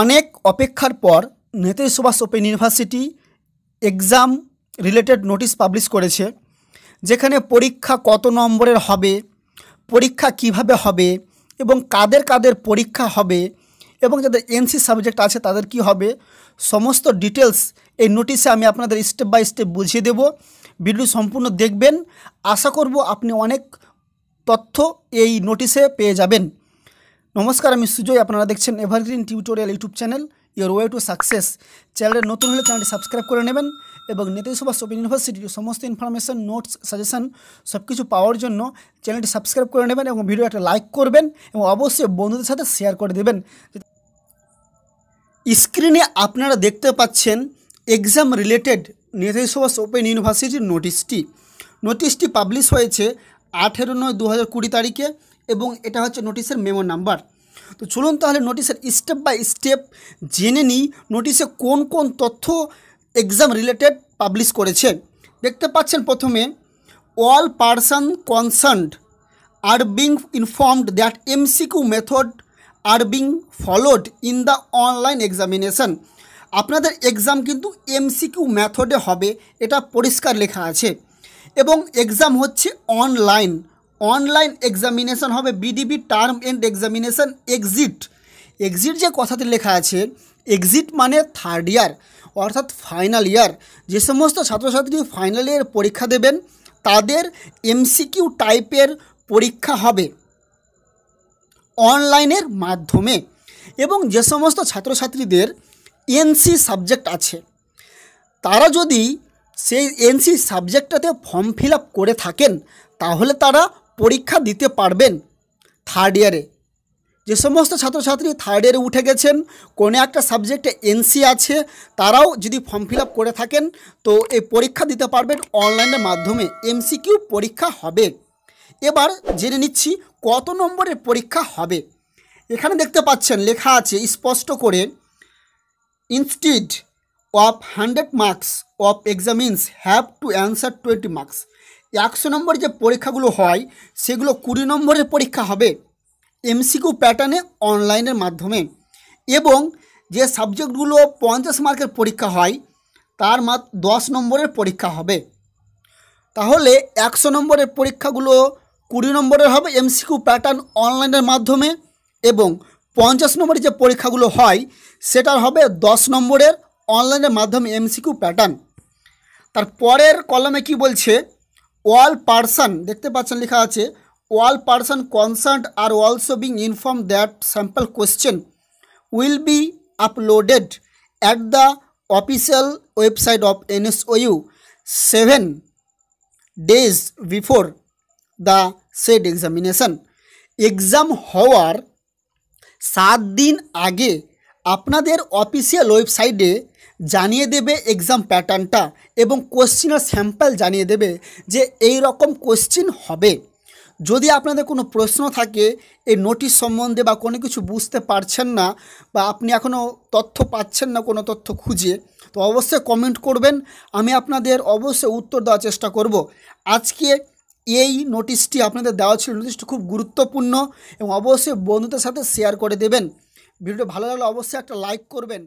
অনেক অপেক্ষার পর Netaji Subhas open university exam related notice publish করেছে যেখানে পরীক্ষা কত নম্বরের হবে পরীক্ষা কিভাবে হবে এবং কাদের কাদের পরীক্ষা হবে এবং যাদের এনসি সাবজেক্ট আছে তাদের কি হবে সমস্ত ডিটেলস এই নোটিশে আমি আপনাদের স্টেপ বাই স্টেপ বুঝিয়ে দেব ভিডিও সম্পূর্ণ দেখবেন আশা করব আপনি অনেক তথ্য এই নোটিশে পেয়ে যাবেন নমস্কার আমি সুজয় আপনারা দেখছেন evergreen tutorial YouTube channel your way to success চ্যানেলের নতুন হলে চ্যানেলটি সাবস্ক্রাইব করে নেবেন এবং নেতাজি সুভাষ ওপেন ইউনিভার্সিটির সমস্ত ইনফরমেশন নোটস সাজেশন সব কিছু পাওয়ার জন্য চ্যানেলটি সাবস্ক্রাইব করে নেবেন এবং ভিডিও একটা লাইক করবেন এবং অবশ্যই বন্ধুদের সাথে শেয়ার করে দেবেন স্ক্রিনে আপনারা দেখতে পাচ্ছেন exam related Netaji Subhas open ইউনিভার্সিটির নোটিশটি নোটিশটি পাবলিশ হয়েছে আঠেরো নয় দু হাজার কুড়ি তারিখে এবং এটা হচ্ছে নোটিশের মেমো নাম্বার তো চলুন তাহলে নোটিশের স্টেপ বাই স্টেপ জেনে নিই নোটিশে কোন কোন তথ্য এক্সাম রিলেটেড পাবলিশ করেছে দেখতে পাচ্ছেন প্রথমে all person concerned are being informed that MCQ method are being followed in the online examination আপনাদের এক্সাম কিন্তু এমসিকিউ মেথডে হবে এটা পরিষ্কার লেখা আছে এবং এক্সাম হচ্ছে অনলাইন অনলাইন এক্সামিনেশন হবে বিডিবি term end examination exit exit যে কথাতে লেখা আছে এক্সিট মানে থার্ড ইয়ার অর্থাৎ ফাইনাল ইয়ার যে সমস্ত ছাত্রছাত্রী ফাইনাল ইয়ার পরীক্ষা দেবেন তাদের এমসিকিউ টাইপের পরীক্ষা হবে অনলাইনের মাধ্যমে এবং যে সমস্ত ছাত্রছাত্রীদের এনসি সাবজেক্ট আছে তারা যদি সেই এনসি সাবজেক্টটাতে ফর্ম ফিল করে থাকেন তাহলে তারা পরীক্ষা দিতে পারবেন থার্ড ইয়ারে যে সমস্ত ছাত্রছাত্রী থার্ড ইয়ারে উঠে গেছেন কোনো একটা সাবজেক্টে এনসি আছে তারাও যদি ফর্ম ফিল করে থাকেন তো এই পরীক্ষা দিতে পারবেন অনলাইনের মাধ্যমে এমসিকিউ পরীক্ষা হবে এবার জেনে নিচ্ছি কত নম্বরের পরীক্ষা হবে এখানে দেখতে পাচ্ছেন লেখা আছে স্পষ্ট করে institute of hundred marks of examinees have to answer twenty marks একশো নম্বর যে পরীক্ষাগুলো হয় সেগুলো কুড়ি নম্বরের পরীক্ষা হবে এমসিকিউ প্যাটার্নে অনলাইনের মাধ্যমে এবং যে সাবজেক্টগুলো পঞ্চাশ মার্কের পরীক্ষা হয় তার মাত দশ নম্বরের পরীক্ষা হবে তাহলে একশো নম্বরের পরীক্ষাগুলো কুড়ি নম্বরের হবে এমসিকিউ প্যাটার্ন অনলাইনের মাধ্যমে এবং পঞ্চাশ নম্বরের যে পরীক্ষাগুলো হয় সেটার হবে দশ নম্বরের অনলাইনের মাধ্যমে এমসিকিউ প্যাটার্ন তার পরের কলমে কি বলছে ওয়াল পার্সন দেখতে পাচ্ছেন লেখা আছে all person concern are also being inform that sample question will be uploaded at the official website of NSOU seven days before the set examination exam হওয়ার সাত দিন আগে আপনাদের অফিসিয়াল ওয়েবসাইটে জানিয়ে দেবে এক্সাম প্যাটার্নটা এবং কোশ্চিনের স্যাম্পল জানিয়ে দেবে যে এই রকম কোশ্চিন হবে যদি আপনাদের কোনো প্রশ্ন থাকে এই নোটিশ সম্বন্ধে বা কোনো কিছু বুঝতে পারছেন না বা আপনি এখনও তথ্য পাচ্ছেন না কোনো তথ্য খুঁজে তো অবশ্যই কমেন্ট করবেন আমি আপনাদের অবশ্যই উত্তর দেওয়ার চেষ্টা করব আজকে এই নোটিশটি আপনাদের দেওয়া ছিল নোটিশটি খুব গুরুত্বপূর্ণ এবং অবশ্যই বন্ধুদের সাথে শেয়ার করে দেবেন ভিডিওটা ভালো লাগলে অবশ্যই একটা লাইক করবেন